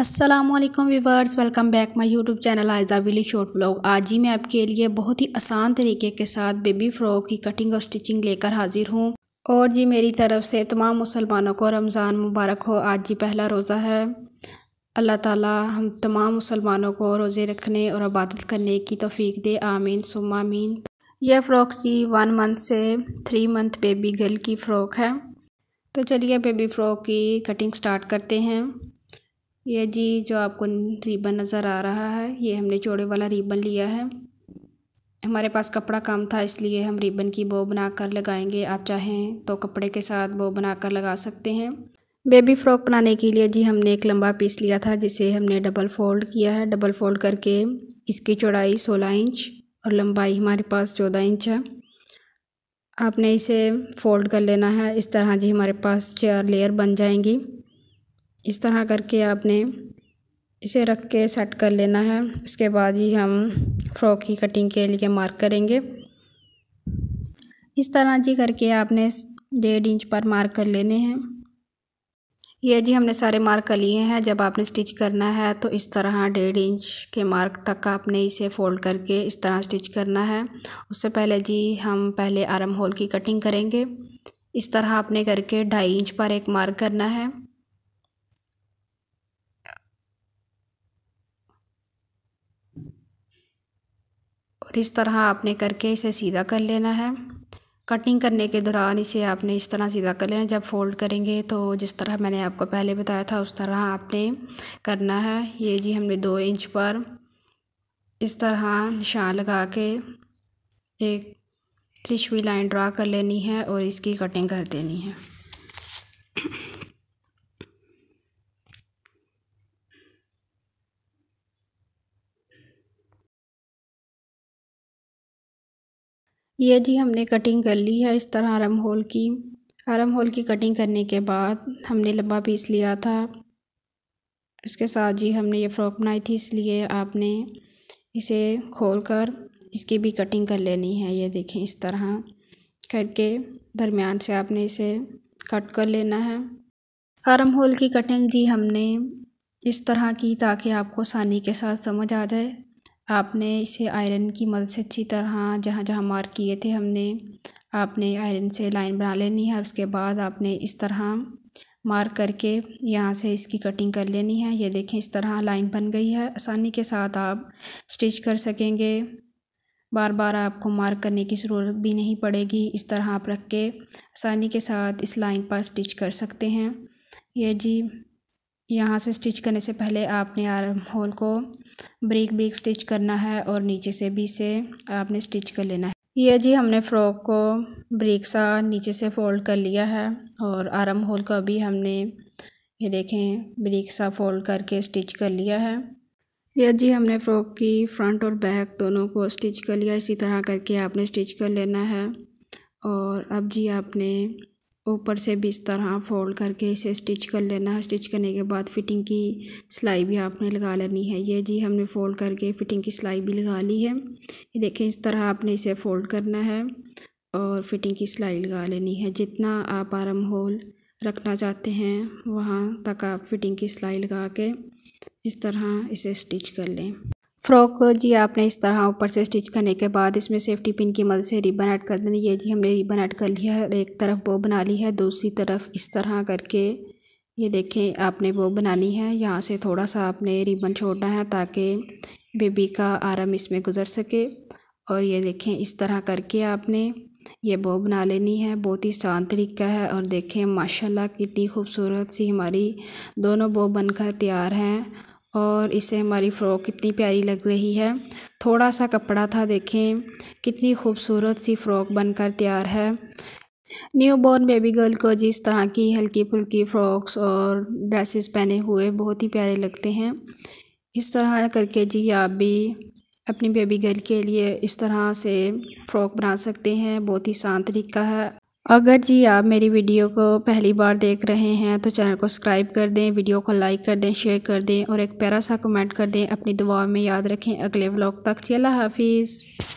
Aslam viewers welcome back my YouTube channel आयजा विली short vlog आज ही मैं आपके लिए बहुत ही आसान तरीके के साथ बेबी फ्रॉक की कटिंग और स्टिचिंग लेकर हाजिर हूँ और जी मेरी तरफ से तमाम मुसलमानों को रमज़ान मुबारक हो आज जी पहला रोज़ा है अल्लाह ताला हम तमाम मुसलमानों को रोज़े रखने और आबादत करने की तोफ़ीक दे आमीन सुमामीन यह फ़्रॉक जी वन मंथ से थ्री मंथ बेबी गर्ल की फ़्रॉक है तो चलिए बेबी फ़्रॉक की कटिंग स्टार्ट करते हैं ये जी जो आपको रिबन नज़र आ रहा है ये हमने चौड़े वाला रिबन लिया है हमारे पास कपड़ा कम था इसलिए हम रिबन की बो बनाकर लगाएंगे आप चाहें तो कपड़े के साथ बो बनाकर लगा सकते हैं बेबी फ्रॉक बनाने के लिए जी हमने एक लंबा पीस लिया था जिसे हमने डबल फोल्ड किया है डबल फोल्ड करके इसकी चौड़ाई सोलह इंच और लंबाई हमारे पास चौदह इंच है आपने इसे फोल्ड कर लेना है इस तरह जी हमारे पास चार लेयर बन जाएंगी इस तरह करके आपने इसे रख के सेट कर लेना है उसके बाद ही हम फ्रॉक की कटिंग के लिए मार्क करेंगे इस तरह जी करके आपने डेढ़ इंच पर मार्क कर लेने हैं ये जी हमने सारे मार्क कर लिए हैं जब आपने स्टिच करना है तो इस तरह डेढ़ इंच के मार्क तक आपने इसे फोल्ड करके इस तरह स्टिच करना है उससे पहले जी हम पहले आर्म होल की कटिंग करेंगे इस तरह आपने करके ढाई इंच पर एक मार्क करना है और तो इस तरह आपने करके इसे सीधा कर लेना है कटिंग करने के दौरान इसे आपने इस तरह सीधा कर लेना जब फोल्ड करेंगे तो जिस तरह मैंने आपको पहले बताया था उस तरह आपने करना है ये जी हमने दो इंच पर इस तरह निशान लगा के एक त्रिशवी लाइन ड्रा कर लेनी है और इसकी कटिंग कर देनी है ये जी हमने कटिंग कर ली है इस तरह आरम होल की आरम होल की कटिंग करने के बाद हमने लम्बा पीस लिया था उसके साथ जी हमने ये फ्रॉक बनाई थी इसलिए आपने इसे खोल कर इसकी भी कटिंग कर लेनी है ये देखें इस तरह करके दरमियान से आपने इसे कट कर लेना है आरम होल की कटिंग जी हमने इस तरह की ताकि आपको आसानी के साथ समझ आ जाए आपने इसे आयरन की मदद से अच्छी तरह जहाँ जहाँ मार्क किए थे हमने आपने आयरन से लाइन बना लेनी है उसके बाद आपने इस तरह मार्क करके यहाँ से इसकी कटिंग कर लेनी है ये देखें इस तरह लाइन बन गई है आसानी के साथ आप स्टिच कर सकेंगे बार बार आपको मार्क करने की ज़रूरत भी नहीं पड़ेगी इस तरह आप रख के आसानी के साथ इस लाइन पर स्टिच कर सकते हैं ये जी यहाँ से स्टिच करने से पहले आपने आर्म होल को ब्रिक ब्रिक स्टिच करना है और नीचे से भी से आपने स्टिच कर लेना है ये जी हमने फ्रॉक को ब्रिक सा नीचे से फोल्ड कर लिया है और आर्म होल का भी हमने ये देखें ब्रिक सा फोल्ड करके स्टिच कर लिया है यह जी हमने फ्रॉक की फ्रंट और बैक दोनों को स्टिच कर लिया इसी तरह करके आपने स्टिच कर लेना है और अब जी आपने ऊपर से भी इस तरह फोल्ड करके इसे स्टिच कर लेना है स्टिच करने के बाद फिटिंग की सिलाई भी आपने लगा लेनी है ये जी हमने फोल्ड करके फिटिंग की सिलाई भी लगा ली है ये देखें इस तरह आपने इसे फोल्ड करना है और फिटिंग की सिलाई लगा लेनी है जितना आप आराम होल रखना चाहते हैं वहाँ तक आप फिटिंग की सिलाई लगा के इस तरह इसे स्टिच कर लें फ्रॉक को जी आपने इस तरह ऊपर से स्टिच करने के बाद इसमें सेफ्टी पिन की मदद से रिबन ऐड कर देनी है जी हमने रिबन ऐड कर लिया है एक तरफ वो बना ली है दूसरी तरफ इस तरह करके ये देखें आपने वो बनानी है यहाँ से थोड़ा सा आपने रिबन छोड़ना है ताकि बेबी का आराम इसमें गुजर सके और ये देखें इस तरह करके आपने ये बो बना लेनी है बहुत ही आसान तरीका है और देखें माशाल्लाह कितनी खूबसूरत सी हमारी दोनों बो बनकर तैयार हैं और इसे हमारी फ़्रॉक कितनी प्यारी लग रही है थोड़ा सा कपड़ा था देखें कितनी खूबसूरत सी फ़्रॉक बनकर तैयार है न्यू बॉर्न बेबी गर्ल को जिस तरह की हल्की फुल्की फ़्रॉक्स और ड्रेसेस पहने हुए बहुत ही प्यारे लगते हैं इस तरह करके जी आप भी अपनी बेबी गर्ल के लिए इस तरह से फ़्रॉक बना सकते हैं बहुत ही शांत तरीका है अगर जी आप मेरी वीडियो को पहली बार देख रहे हैं तो चैनल को सब्सक्राइब कर दें वीडियो को लाइक कर दें शेयर कर दें और एक प्यारा सा कमेंट कर दें अपनी दुआ में याद रखें अगले ब्लॉग तक जी हाफिज़